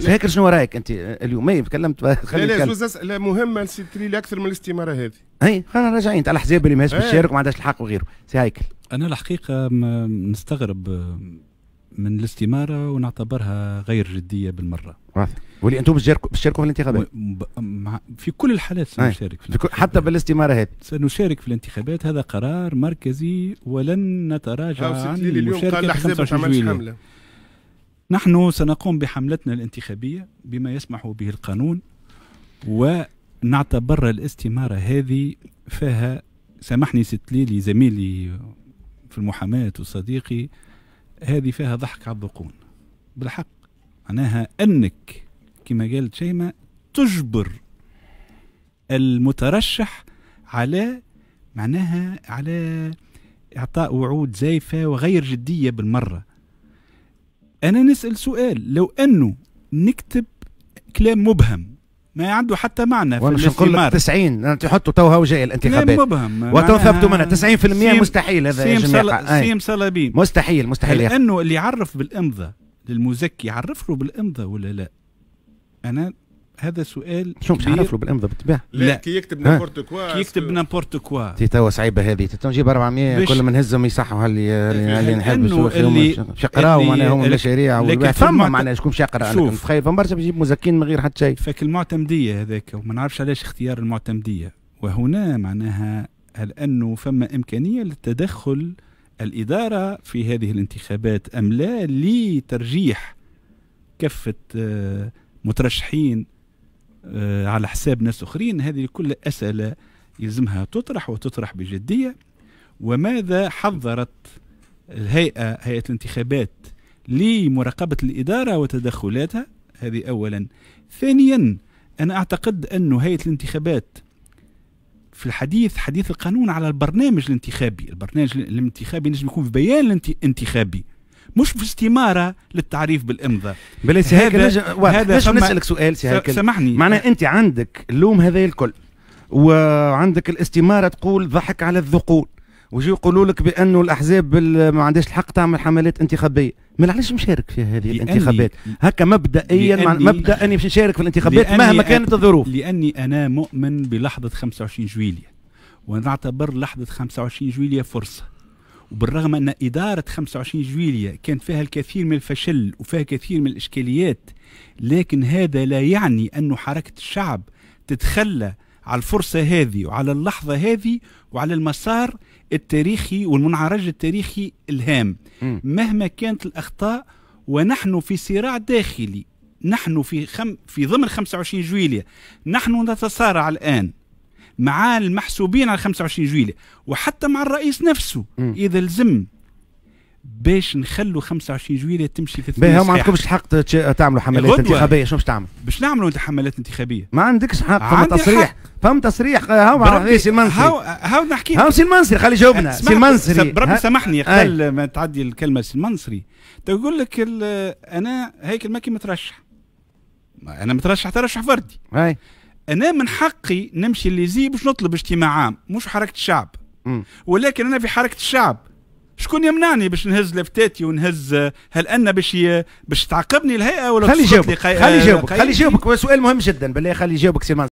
فاكر شنو رايك انت اليوم ما تكلمت لا لا زوز اسئله مهمه نسيتري لي اكثر من الاستماره هذه اي خلينا راجعين على الاحزاب اللي ماهيش إيه. بالشارك وما عندهاش الحق وغيره سي هيكل انا الحقيقه نستغرب من الاستماره ونعتبرها غير جديه بالمره واضح واللي انتم بتشاركوا في الانتخابات في كل الحالات سنشارك في الانتخابات. حتى بالاستماره هذه سنشارك في الانتخابات هذا قرار مركزي ولن نتراجع عنه اليوم قال الاحزاب ما حمله نحن سنقوم بحملتنا الانتخابية بما يسمح به القانون ونعتبر الاستمارة هذه فيها سامحني ستليلي زميلي في المحاماة وصديقي هذه فيها ضحك على الذقون بالحق معناها أنك كما قالت شيماء تجبر المترشح على معناها على إعطاء وعود زائفة وغير جدية بالمرة أنا نسأل سؤال لو أنه نكتب كلام مبهم ما عنده حتى معنى في مش نقول لك 90 تحطوا توها وجاي الانتخابات مبهم وتو ثبتوا منها 90% مستحيل هذا سيم سلا سيم سلابين مستحيل مستحيل لانه اللي يعرف بالامضه للمزكي يعرف له بالامضه ولا لا؟ انا هذا سؤال شو مش له بالامضه بالطبيعه لا, كي يكتب نامبورت كوا كي يكتب نامبورت كوا تي توا صعيبه هذه تو نجيب 400 كل ما نهزهم يصحوا اللي اللي نحبسوا باش يقراوا معناها هم المشاريع لكن فما معناها شكون باش يقرا انا تخيل فما برشا بيجيب يجيب مزكين من غير حتى شيء فك المعتمديه هذاك وما نعرفش علاش اختيار المعتمديه وهنا معناها هل انه فما امكانيه للتدخل الاداره في هذه الانتخابات ام لا لترجيح كفه آه، مترشحين آه، على حساب ناس اخرين هذه كل اسئله يلزمها تطرح وتطرح بجديه وماذا حذرت الهيئه هيئه الانتخابات لمراقبه الاداره وتدخلاتها هذه اولا ثانيا انا اعتقد أن هيئه الانتخابات في الحديث حديث القانون على البرنامج الانتخابي البرنامج الانتخابي نجم يكون في بيان انتخابي مش في استماره للتعريف بالامضاء بلا سي هذا نجم هذا نسالك سؤال سي هيكل سامحني معناها انت عندك اللوم هذا الكل وعندك الاستماره تقول ضحك على الذقون ويجي يقولوا لك بانه الاحزاب ما عندهاش الحق تعمل حملات انتخابيه ما علاش مشارك في هذه الانتخابات هكا مبدئيا مبدا اني مش نشارك في الانتخابات مهما كانت الظروف لاني انا مؤمن بلحظه 25 جويليه ونعتبر لحظه 25 جويليه فرصه وبالرغم أن إدارة 25 جويلية كانت فيها الكثير من الفشل وفيها كثير من الإشكاليات لكن هذا لا يعني أن حركة الشعب تتخلى على الفرصة هذه وعلى اللحظة هذه وعلى المسار التاريخي والمنعرج التاريخي الهام م. مهما كانت الأخطاء ونحن في صراع داخلي نحن في خم في ضمن 25 جويلية نحن نتصارع الآن مع المحسوبين على 25 جويلة وحتى مع الرئيس نفسه م. إذا لزم باش نخلوا 25 جويلة تمشي في الثلاثة ما عندكمش الحق تعملوا حملات انتخابية شنو باش تعمل؟ باش نعملوا انت حملات انتخابية ما عندكش حق فما تصريح فهم تصريح آه، هاو على سي المنصري هاو هاو نحكي هاو سي المنصري خلي جاوبنا أه، سي المنصري ربي سامحني قبل ما تعدي الكلمة سي المنصري تقول لك أنا هيك المكي مترشح أنا مترشح ترشح فردي أي. انا من حقي نمشي ليزي باش نطلب اجتماع عام مش حركه الشعب ولكن انا في حركه الشعب شكون يمنعني باش نهز لافتاتي ونهز هل انا باش باش تعاقبني الهيئه ولا خلي جاوبك خلي جاوبك خلي جاوبك سؤال مهم جدا بالله خلي جاوبك سي